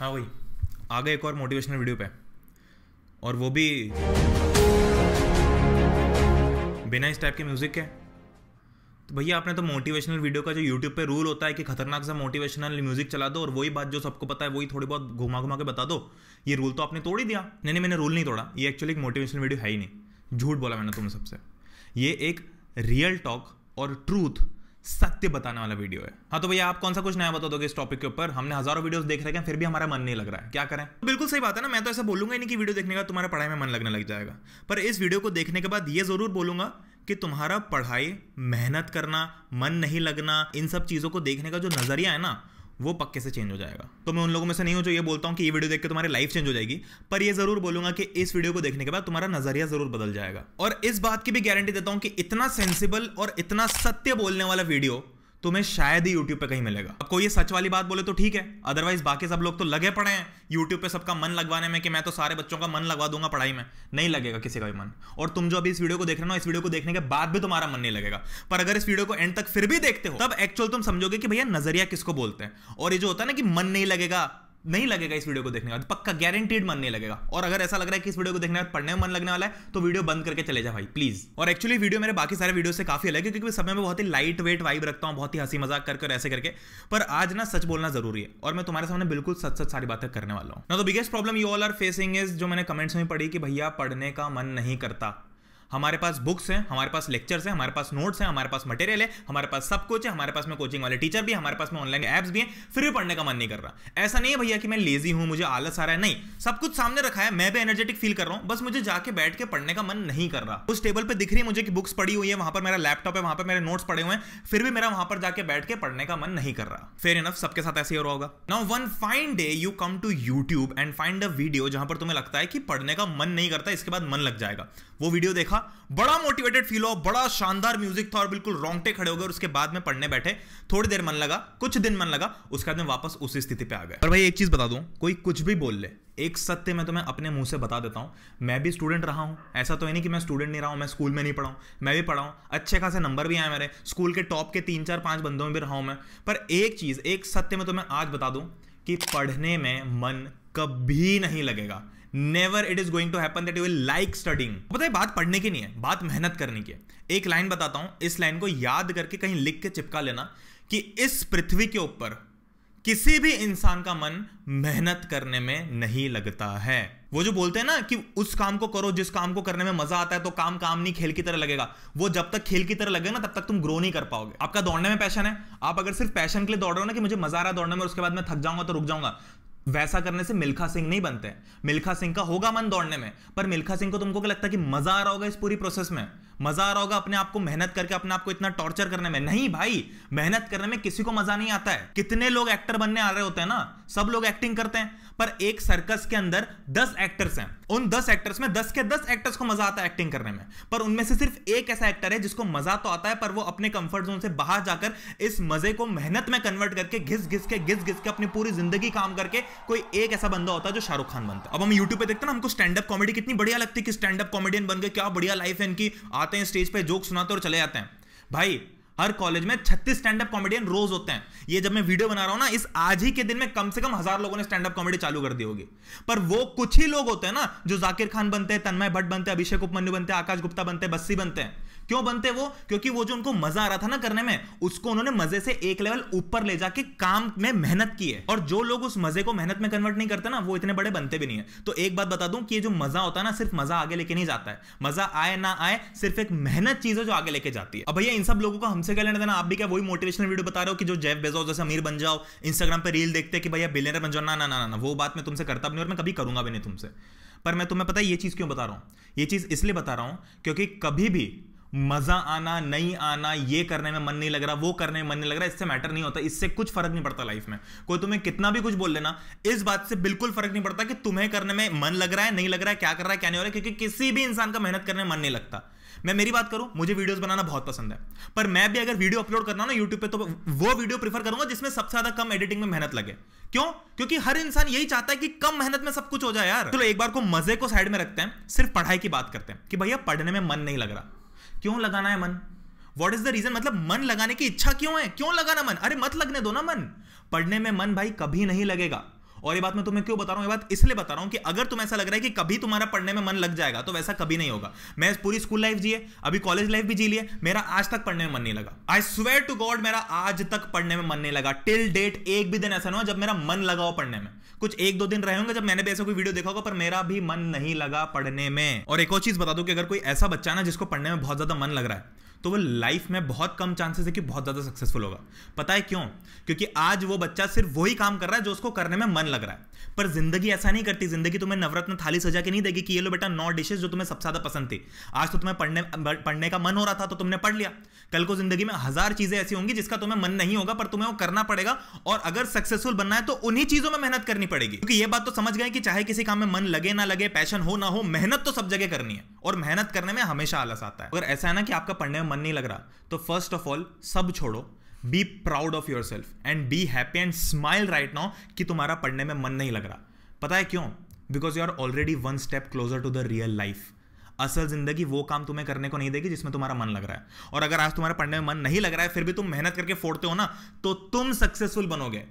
हाँ वही आ गए एक और मोटिवेशनल वीडियो पे और वो भी बिना इस टाइप के म्यूज़िक के तो भैया आपने तो मोटिवेशनल वीडियो का जो यूट्यूब पे रूल होता है कि खतरनाक सा मोटिवेशनल म्यूजिक चला दो और वही बात जो सबको पता है वही थोड़ी बहुत घुमा घुमा के बता दो ये रूल तो आपने तोड़ ही दिया नहीं नहीं मैंने रूल नहीं तोड़ा ये एक्चुअली एक मोटिवेशनल वीडियो है ही नहीं झूठ बोला मैंने तुम्हें सबसे ये एक रियल टॉक और ट्रूथ सत्य बताने वाला वीडियो है हाँ तो भैया आप कौन सा कुछ नया बता दोगे इस टॉपिक के ऊपर हमने हजारों वीडियोस देख रखे हैं फिर भी हमारा मन नहीं लग रहा है क्या करें तो बिल्कुल सही बात है ना मैं तो ऐसा बोलूंगा ही नहीं कि वीडियो देखने का तुम्हारा पढ़ाई में मन लगने लग जाएगा पर इस वीडियो को देखने के बाद ये जरूर बोलूंगा कि तुम्हारा पढ़ाई मेहनत करना मन नहीं लगना इन सब चीज़ों को देखने का जो नज़रिया है ना वो पक्के से चेंज हो जाएगा तो मैं उन लोगों में से नहीं हूँ जो ये बोलता हूँ कि ये वीडियो देख के तुम्हारी लाइफ चेंज हो जाएगी पर ये जरूर बोलूंगा कि इस वीडियो को देखने के बाद तुम्हारा नजरिया जरूर बदल जाएगा और इस बात की भी गारंटी देता हूँ कि इतना सेंसिबल और इतना सत्य बोलने वाला वीडियो तुम्हें शायद ही यूट्यूब पे कहीं मिलेगा कोई ये सच वाली बात बोले तो ठीक है अदरवाइज बाकी सब लोग तो लगे पड़े हैं यूट्यूब पे सबका मन लगवाने में कि मैं तो सारे बच्चों का मन लगवा दूंगा पढ़ाई में नहीं लगेगा किसी का भी मन और तुम जो अभी इस वीडियो को देख रहे हो इस वीडियो को देखने के बाद भी तुम्हारा मन नहीं लगेगा पर अगर इस वीडियो को एंड तक फिर भी देखते हो तब एक्चुअल तुम समझोगे कि भैया नजरिया किसको बोलते हैं और ये जो होता है ना कि मन नहीं लगेगा नहीं लगेगा इस वीडियो को देखने का पक्का गारंटीड मन नहीं लगेगा और अगर ऐसा लग रहा है कि इस वीडियो को देखने का पढ़ने में मन लगने वाला है तो वीडियो बंद करके चले जाए भाई प्लीज और एक्चुअली वीडियो मेरे बाकी सारे वीडियो से काफी अलग है क्योंकि समय में बहुत ही लाइट वेट वाइब रखता हूँ बहुत ही हंसी मजाक कर ऐसे करके पर आज ना सच बोलना जरूरी है और मैं तुम्हारे सामने बिल्कुल सच सच सारी बातें करने वाला हूँ ना तो biggest problem you all are facing is जो मैंने कमेंट्स में पढ़ी कि भैया पढ़ने का मन नहीं करता हमारे पास बुक्स हैं हमारे पास लेक्चर्स हैं हमारे पास नोट्स हैं हमारे पास मटेरियल है हमारे पास सब कुछ है हमारे पास में कोचिंग वाले टीचर भी हमारे पास में ऑनलाइन ऐप्स भी हैं फिर भी पढ़ने का मन नहीं कर रहा ऐसा नहीं है भैया कि मैं लेजी हूँ मुझे आलस आ रहा है नहीं सब कुछ सामने रखा है मैं भी एनर्जेटिक फील कर रहा हूँ बस मुझे जाके बैठ के पढ़ने का मन नहीं कर रहा उस टेबल पर दिख रही है मुझे कि बुक्स पड़ी हुई है वहाँ पर मेरा लैपटॉप है वहाँ पर मेरे नोट्स पड़े हुए हैं फिर भी मेरा वहाँ पर जाकर बैठ के पढ़ने का मन नहीं कर रहा फिर इनफ सबके साथ ऐसे ही हो रहा होगा now one fine day you come to YouTube and find a video जहां पर तुम्हें लगता है कि पढ़ने का मन नहीं करता इसके बाद मन लग जाएगा वो वीडियो देखा था हाँ, बड़ा मोटिवेटेड फील हुआ बड़ा शानदार म्यूजिक था और बिल्कुल रोंगटे खड़े हो गए उसके बाद में पढ़ने बैठे थोड़ी देर मन लगा कुछ दिन मन लगा उसके बाद में वापस उसी स्थिति पे आ गए और भाई एक चीज बता दूं कोई कुछ भी बोल ले एक सत्य मैं तुम्हें अपने मुंह से बता देता हूं मैं भी स्टूडेंट रहा हूं ऐसा तो है नहीं कि मैं स्टूडेंट नहीं रहा हूं मैं स्कूल में नहीं पढ़ा हूँ मैं भी पढ़ा हूँ अच्छे खासे नंबर भी आए मेरे स्कूल के टॉप के तीन चार पांच बंदों में भी रहा हूं मैं पर एक चीज़ एक सत्य में तो मैं आज बता दूं कि पढ़ने में मन कभी नहीं लगेगा never it is going to happen that you will like studying बताए बात पढ़ने की नहीं है बात मेहनत करने की है एक लाइन बताता हूं इस लाइन को याद करके कहीं लिख के चिपका लेना कि इस पृथ्वी के ऊपर किसी भी इंसान का मन मेहनत करने में नहीं लगता है वो जो बोलते हैं ना कि उस काम को करो जिस काम को करने में मजा आता है तो काम काम नहीं खेल की तरह लगेगा वो जब तक खेल की तरह लगेगा ना तब तक तुम ग्रो नहीं कर पाओगे आपका दौड़ने में पैशन है आप अगर सिर्फ पैशन के लिए दौड़ रहे हो ना कि मुझे मजा आ रहा है दौड़ने में उसके बाद मैं थक जाऊंगा तो रुक जाऊंगा वैसा करने से मिल्खा सिंह नहीं बनते मिल्खा सिंह का होगा मन दौड़ने में पर मिल्खा सिंह को तुमको क्या लगता है कि मजा आ रहा होगा इस पूरी प्रोसेस में मजा आ रहा होगा अपने आप को मेहनत करके अपने आप को इतना टॉर्चर करने में नहीं भाई मेहनत करने में किसी को मजा नहीं आता है कितने लोग एक्टर बनने आ रहे होते हैं ना सब लोग एक्टिंग करते हैं पर एक सर्कस के अंदर दस एक्टर्स हैं उन दस एक्टर्स में दस के दस एक्टर्स को मजा आता है एक्टिंग करने में पर उनमें से सिर्फ एक ऐसा एक्टर है जिसको मजा तो आता है पर वो अपने कंफर्ट जोन से बाहर जाकर इस मजे को मेहनत में कन्वर्ट करके घिस घिस के घिस घिस के अपनी पूरी जिंदगी काम करके कोई एक ऐसा बंदा होता है जो शाहरुख खान बनता है अब हम यूट्यूब पे देखते ना हमको स्टैंड अप कॉमेडी कितनी बढ़िया लगती है कि स्टैंड अप कॉमेडियन बन गए क्या बढ़िया लाइफ है इनकी आते हैं स्टेज पे जोक सुनाते और चले जाते हैं भाई हर कॉलेज में छत्तीस स्टैंड अप कॉमेडियन रोज होते हैं ये जब मैं वीडियो बना रहा हूं ना इस आज ही के दिन में कम से कम हजार लोगों ने स्टैंड अप कॉमेडी चालू कर दी होगी पर वो कुछ ही लोग होते हैं ना जो जाकिर खान बनते हैं तन्मय भट्ट बनते हैं अभिषेक उपमन्यु बनते हैं आकाश गुप्ता बनते हैं बस्सी बनते हैं क्यों बनते वो क्योंकि वो जो उनको मजा आ रहा था ना करने में उसको उन्होंने मजे से एक लेवल ऊपर ले जाके काम में मेहनत की है और जो लोग उस मजे को मेहनत में कन्वर्ट नहीं करते ना वो इतने बड़े बनते भी नहीं है तो एक बात बता दूं कि ये जो मजा होता है ना सिर्फ मजा आगे लेके नहीं जाता है मजा आए ना आए सिर्फ एक मेहनत चीज है जो आगे लेके जाती है अब भैया इन सब लोगों को हमसे क्या लेना देना आप भी क्या वही मोटिवेशनल वीडियो बता रहे हो कि जो जैव बेजो जैसे अमीर बन जाओ इंस्टाग्राम पर रील देखते कि भैया बिलियनर बन जाओ ना ना ना ना वो बात मैं तुमसे करता भी नहीं और मैं कभी करूंगा भी नहीं तुमसे पर मैं तुम्हें पता है ये चीज़ क्यों बता रहा हूं ये चीज़ इसलिए बता रहा हूं क्योंकि कभी भी मजा आना नहीं आना ये करने में मन नहीं लग रहा वो करने में मन नहीं लग रहा इससे मैटर नहीं होता इससे कुछ फर्क नहीं पड़ता लाइफ में कोई तुम्हें कितना भी कुछ बोल लेना इस बात से बिल्कुल फर्क नहीं पड़ता कि तुम्हें करने में मन लग रहा है नहीं लग रहा है क्या कर रहा है क्या नहीं हो रहा है क्योंकि किसी भी इंसान का मेहनत करने में मन नहीं लगता मैं मेरी बात करूं मुझे वीडियोस बनाना बहुत पसंद है पर मैं भी अगर वीडियो अपलोड करना ना यूट्यूब पे तो वो वीडियो प्रीफर करूंगा जिसमें सबसे ज्यादा कम एडिटिंग में मेहनत लगे क्यों क्योंकि हर इंसान यही चाहता है कि कम मेहनत में सब कुछ हो जाए यार चलो तो एक बार को मजे को साइड में रखते हैं सिर्फ पढ़ाई की बात करते हैं कि भैया पढ़ने में मन नहीं लग रहा क्यों लगाना है मन वॉट इज द रीजन मतलब मन लगाने की इच्छा क्यों है क्यों लगाना मन अरे मत लगने दो ना मन पढ़ने में मन भाई कभी नहीं लगेगा और ये बात मैं तुम्हें क्यों बता रहा हूं ये बात इसलिए बता रहा हूं कि अगर तुम ऐसा लग रहा है कि कभी तुम्हारा पढ़ने में मन लग जाएगा तो वैसा कभी नहीं होगा मैं पूरी स्कूल लाइफ जिए अभी कॉलेज लाइफ भी जी लिए मेरा आज तक पढ़ने में मन नहीं लगा आई स्वेयर टू गॉड मेरा आज तक पढ़ने में मन नहीं लगा टिल डेट एक भी दिन ऐसा ना हो जब मेरा मन लगाओ पढ़ने में कुछ एक दो दिन रहे होंगे जब मैंने भी ऐसा कोई वीडियो देखा होगा पर मेरा भी मन नहीं लगा पढ़ने में और एक और चीज बता दूं कि अगर कोई ऐसा बच्चा ना जिसको पढ़ने में बहुत ज्यादा मन लग रहा है तो वो लाइफ में बहुत कम चांसेस है कि बहुत ज़्यादा सक्सेसफुल होगा पता है क्यों क्योंकि आज वो बच्चा सिर्फ वही काम कर रहा है जो उसको करने में मन लग रहा है पर जिंदगी ऐसा नहीं करती जिंदगी तुम्हें नवरत्न थाली सजा के नहीं देगी कि ये लो बेटा नौ डिशेस जो तुम्हें सबसे ज़्यादा पसंद थी आज तो तुम्हें पढ़ने पढ़ने का मन हो रहा था तो तुमने पढ़ लिया कल को जिंदगी में हजार चीजें ऐसी होंगी जिसका तुम्हें मन नहीं होगा पर तुम्हें वो करना पड़ेगा और अगर सक्सेसफुल बनना है तो उन्हीं चीजों में मेहनत करनी पड़ेगी क्योंकि ये बात तो समझ गए कि चाहे किसी काम में मन लगे ना लगे पैशन हो ना हो मेहनत तो सब जगह करनी है और मेहनत करने में हमेशा आलस आता है अगर ऐसा है ना कि आपका पढ़ने में मन नहीं लग रहा तो फर्स्ट ऑफ ऑल सब छोड़ो be proud of yourself and be happy and smile right now कि तुम्हारा पढ़ने में मन नहीं लग रहा पता है क्यों because you are already one step closer to the real life असल ज़िंदगी वो काम तुम्हें करने को नहीं देगी जिसमें तुम्हारा मन लग रहा है और अगर आज तुम्हारा पढ़ने में मन नहीं लग रहा है फिर भी तुम मेहनत करके फोड़ते हो ना तो तुम सक्सेसफुल बनोगे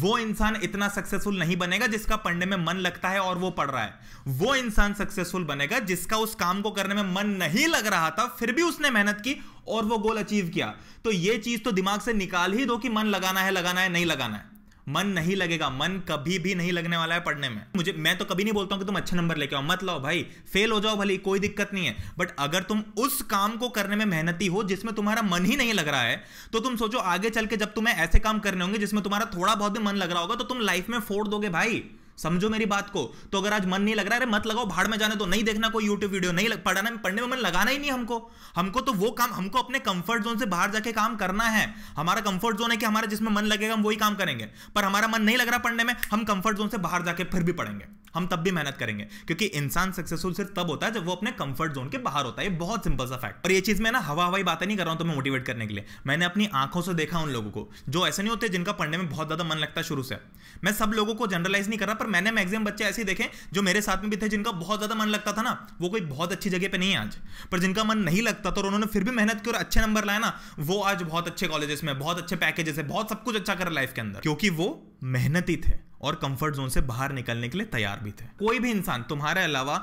वो इंसान इतना सक्सेसफुल नहीं बनेगा जिसका पढ़ने में मन लगता है और वो पढ़ रहा है वो इंसान सक्सेसफुल बनेगा जिसका उस काम को करने में मन नहीं लग रहा था फिर भी उसने मेहनत की और वो गोल अचीव किया तो ये चीज़ तो दिमाग से निकाल ही दो कि मन लगाना है लगाना है नहीं लगाना है मन नहीं लगेगा मन कभी भी नहीं लगने वाला है पढ़ने में मुझे मैं तो कभी नहीं बोलता हूं कि तुम अच्छे नंबर लेके आओ मत लाओ भाई फेल हो जाओ भले कोई दिक्कत नहीं है बट अगर तुम उस काम को करने में मेहनती हो जिसमें तुम्हारा मन ही नहीं लग रहा है तो तुम सोचो आगे चल के जब तुम्हें ऐसे काम करने होंगे जिसमें तुम्हारा थोड़ा बहुत भी मन लग रहा होगा तो तुम लाइफ में फोड़ दोगे भाई समझो मेरी बात को तो अगर आज मन नहीं लग रहा है मत लगाओ भाड़ में जाने दो नहीं देखना कोई यूट्यूब वीडियो नहीं लग, पढ़ाना पढ़ने में मन लगाना ही नहीं हमको हमको तो वो काम हमको अपने कंफर्ट जोन से बाहर जाके काम करना है हमारा कंफर्ट जोन है कि हमारा जिसमें मन लगेगा हम वही काम करेंगे पर हमारा मन नहीं लग रहा पढ़ने में हम कंफर्ट जोन से बाहर जाके फिर भी पढ़ेंगे हम तब भी मेहनत करेंगे क्योंकि इंसान सक्सेसफुल सिर्फ तब होता है जब वो अपने कंफर्ट जोन के बाहर होता है बहुत सिंपल सा फैक्ट और ये चीज मैं ना हवा हवाई बातें नहीं कर रहा हूं तुम्हें मोटिवेट करने के लिए मैंने अपनी आंखों से देखा उन लोगों को जो ऐसे नहीं होते जिनका पढ़ने में बहुत ज्यादा मन लगता है शुरू से मैं सब लोगों को जनरलाइज नहीं कर रहा पर मैंने मैक्सिमम बच्चे ऐसे देखे जो मेरे साथ में भी थे जिनका बहुत ज़्यादा मन लगता था ना वो कोई बहुत अच्छी जगह पर नहीं आज पर जिनका मन नहीं लगता था उन्होंने फिर भी मेहनत की और अच्छे नंबर लाया ना वो आज बहुत अच्छे कॉलेजेस में बहुत अच्छे पैकेजेस है बहुत सब कुछ अच्छा कर लाइफ के अंदर क्योंकि वो मेहनती थे और कंफर्ट जोन से बाहर निकलने के लिए तैयार भी थे कोई भी इंसान तुम्हारे अलावा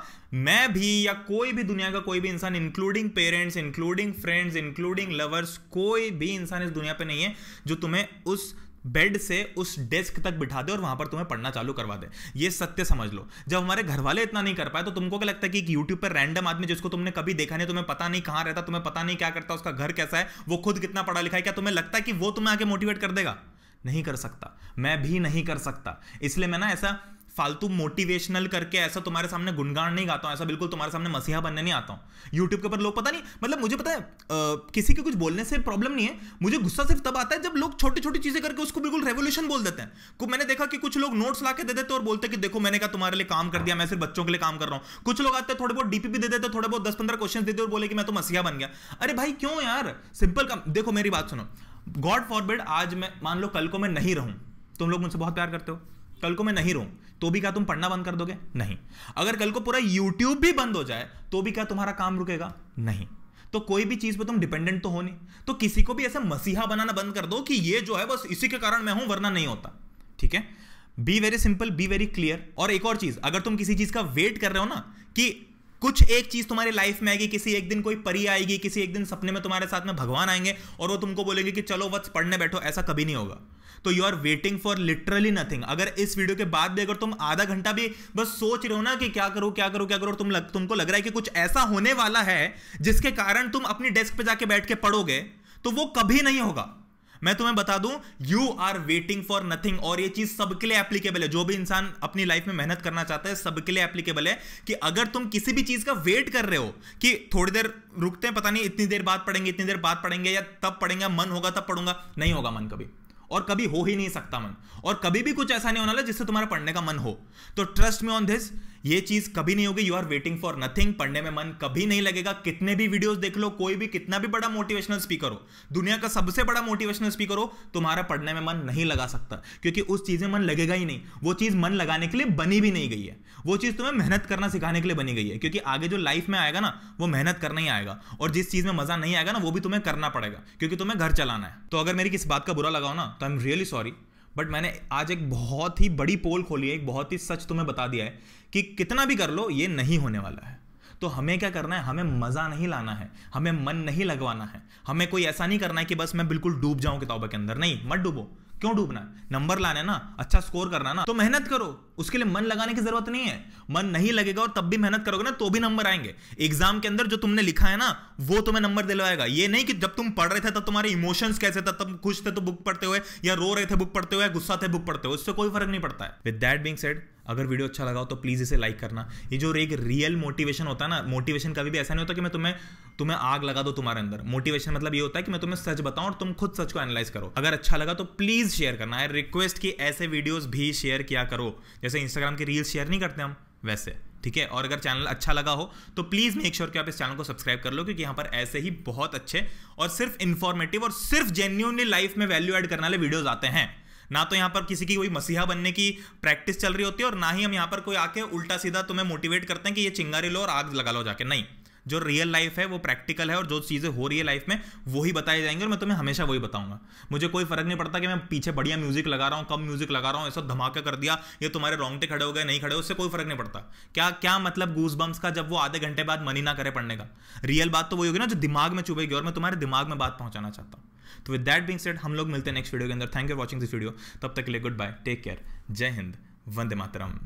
मैं भी या कोई भी दुनिया का कोई भी इंसान including parents including friends including lovers कोई भी इंसान इस दुनिया पे नहीं है जो तुम्हें उस बेड से उस डेस्क तक बिठा दे और वहां पर तुम्हें पढ़ना चालू करवा दे ये सत्य समझ लो जब हमारे घर वाले इतना नहीं कर पाए तो तुमको क्या लगता है कि यूट्यूब पर रैंडम आदमी जिसको तुमने कभी देखा नहीं तुम्हें पता नहीं कहां रहता तुम्हें पता नहीं क्या करता उसका घर कैसा है वो खुद कितना पढ़ा लिखा है क्या तुम्हें लगता है कि वो तुम्हें आगे मोटिवेट कर देगा नहीं कर सकता मैं भी नहीं कर सकता इसलिए मैं ना ऐसा फालतू मोटिवेशनल करके ऐसा तुम्हारे सामने गुणगान नहीं गाता हूँ ऐसा बिल्कुल तुम्हारे सामने मसीहा बनने नहीं आता हूँ यूट्यूब के ऊपर लोग पता नहीं मतलब मुझे पता है आ, किसी के कुछ बोलने से प्रॉब्लम नहीं है मुझे गुस्सा सिर्फ तब आता है जब लोग छोटी छोटी चीज़ें करके उसको बिल्कुल रेवोल्यूशन बोल देते हैं को मैंने देखा कि कुछ लोग नोट्स ला के दे देते और बोलते कि देखो मैंने कहा तुम्हारे लिए काम कर दिया मैं सिर्फ बच्चों के लिए काम कर रहा हूँ कुछ लोग आते थोड़े बहुत डीपी दे देते थोड़े बहुत दस पंद्रह क्वेश्चन देते और बोले कि मैं तो मसीहा बन गया अरे भाई क्यों यार सिंपल काम देखो मेरी बात सुनो गॉड फॉरवर्ड आज मैं मान लो कल को मैं नहीं रहूं तुम लोग मुझसे बहुत प्यार करते हो कल को मैं नहीं रहूं तो भी क्या तुम पढ़ना बंद कर दोगे नहीं अगर कल को पूरा यूट्यूब भी बंद हो जाए तो भी क्या तुम्हारा काम रुकेगा नहीं तो कोई भी चीज़ पे तुम डिपेंडेंट तो हो नहीं तो किसी को भी ऐसा मसीहा बनाना बंद कर दो कि ये जो है बस इसी के कारण मैं हूं वरना नहीं होता ठीक है be very simple be very clear और एक और चीज़ अगर तुम किसी चीज़ का वेट कर रहे हो ना कि कुछ एक चीज़ तुम्हारी लाइफ में आएगी किसी एक दिन कोई परी आएगी किसी एक दिन सपने में तुम्हारे साथ में भगवान आएंगे और वो तुमको बोलेंगे कि चलो वत्स पढ़ने बैठो ऐसा कभी नहीं होगा तो you are waiting for literally nothing अगर इस वीडियो के बाद भी अगर तुम आधा घंटा भी बस सोच रहे हो ना कि क्या करो क्या करो क्या करो तुम लग, तुमको लग रहा है कि कुछ ऐसा होने वाला है जिसके कारण तुम अपनी डेस्क पर जाके बैठ के पढ़ोगे तो वो कभी नहीं होगा मैं तुम्हें बता दूं you are waiting for nothing और ये चीज सबके लिए एप्लीकेबल है जो भी इंसान अपनी लाइफ में मेहनत करना चाहता है सबके लिए एप्लीकेबल है कि अगर तुम किसी भी चीज का वेट कर रहे हो कि थोड़ी देर रुकते हैं पता नहीं इतनी देर बाद पढ़ेंगे इतनी देर बाद पढ़ेंगे या तब पढ़ेंगे मन होगा तब पढ़ूंगा नहीं होगा मन कभी और कभी हो ही नहीं सकता मन और कभी भी कुछ ऐसा नहीं होने वाला जिससे तुम्हारा पढ़ने का मन हो तो ट्रस्ट में ऑन दिस ये चीज कभी नहीं होगी you are waiting for nothing पढ़ने में मन कभी नहीं लगेगा कितने भी वीडियोस देख लो कोई भी कितना भी बड़ा मोटिवेशनल स्पीकर हो दुनिया का सबसे बड़ा मोटिवेशनल स्पीकर हो तुम्हारा पढ़ने में मन नहीं लगा सकता क्योंकि उस चीज में मन लगेगा ही नहीं वो चीज मन लगाने के लिए बनी भी नहीं गई है वो चीज तुम्हें मेहनत करना सिखाने के लिए बनी गई है क्योंकि आगे जो लाइफ में आएगा ना वो मेहनत करना ही आएगा और जिस चीज में मजा नहीं आएगा ना वो भी तुम्हें करना पड़ेगा क्योंकि तुम्हें घर चलाना है तो अगर मेरी किस बात का बुरा लगाओ ना तो I am really sorry but मैंने आज एक बहुत ही बड़ी पोल खोली है एक बहुत ही सच तुम्हें बता दिया है कि कितना भी कर लो ये नहीं होने वाला है तो हमें क्या करना है हमें मज़ा नहीं लाना है हमें मन नहीं लगवाना है हमें कोई ऐसा नहीं करना है कि बस मैं बिल्कुल डूब जाऊं किताबों के अंदर नहीं मत डूबो क्यों डूबना है नंबर लाने ना अच्छा स्कोर करना ना तो मेहनत करो उसके लिए मन लगाने की जरूरत नहीं है मन नहीं लगेगा और तब भी मेहनत करोगे ना तो भी नंबर आएंगे एग्जाम के अंदर जो तुमने लिखा है ना वो तुम्हें नंबर दिलवाएगा ये नहीं कि जब तुम पढ़ रहे थे तब तुम्हारे इमोशंस कैसे था तब खुश थे तो बुक पढ़ते हुए या रो रहे थे बुक पढ़ते हुए गुस्सा थे बुक पढ़ते हुए उससे कोई फर्क नहीं पड़ता है विद दैट बींग सेड अगर वीडियो अच्छा लगा हो तो प्लीज़ इसे लाइक करना ये जो एक रियल मोटिवेशन होता है ना मोटिवेशन कभी भी ऐसा नहीं होता कि मैं तुम्हें तुम्हें आग लगा दो तुम्हारे अंदर मोटिवेशन मतलब ये होता है कि मैं तुम्हें सच बताऊं और तुम खुद सच को एनालाइज करो अगर अच्छा लगा तो प्लीज़ शेयर करना आई रिक्वेस्ट कि ऐसे वीडियोज भी शेयर किया करो जैसे इंस्टाग्राम की रील्स शेयर नहीं करते हम वैसे ठीक है और अगर चैनल अच्छा लगा हो तो प्लीज़ मेक श्योर कि आप इस चैनल को सब्सक्राइब कर लो क्योंकि यहां पर ऐसे ही बहुत अच्छे और सिर्फ इंफॉर्मेटिव और सिर्फ जेन्यूनली लाइफ में वैल्यू एड करने वाले वीडियोज आते हैं ना तो यहाँ पर किसी की कोई मसीहा बनने की प्रैक्टिस चल रही होती है और ना ही हम यहाँ पर कोई आके उल्टा सीधा तुम्हें मोटिवेट करते हैं कि ये चिंगारी लो और आग लगा लो जाके नहीं जो रियल लाइफ है वो प्रैक्टिकल है और जो चीज़ें हो रही है लाइफ में वही बताई जाएंगी और मैं तुम्हें हमेशा वही बताऊंगा मुझे कोई फर्क नहीं पड़ता कि मैं पीछे बढ़िया म्यूजिक लगा रहा हूँ कम म्यूजिक लगा रहा हूँ ऐसा धमाका कर दिया ये तुम्हारे रोंगटे खड़े हो गए नहीं खड़े हो उससे कोई फर्क नहीं पड़ता क्या क्या मतलब गूस बम्स का जब वो आधे घंटे बाद मनी ना करे पढ़ने का रियल बात तो वही होगी ना जो दिमाग में चुभेगी और मैं तुम्हारे दिमाग में बात पहुंचाना चाहता हूँ तो विद दैट बिंग सेट हम लोग मिलते हैं नेक्स्ट वीडियो के अंदर thank you for watching this video तब तक के लिए गुड बाय टेक केयर जय हिंद वंदे मातरम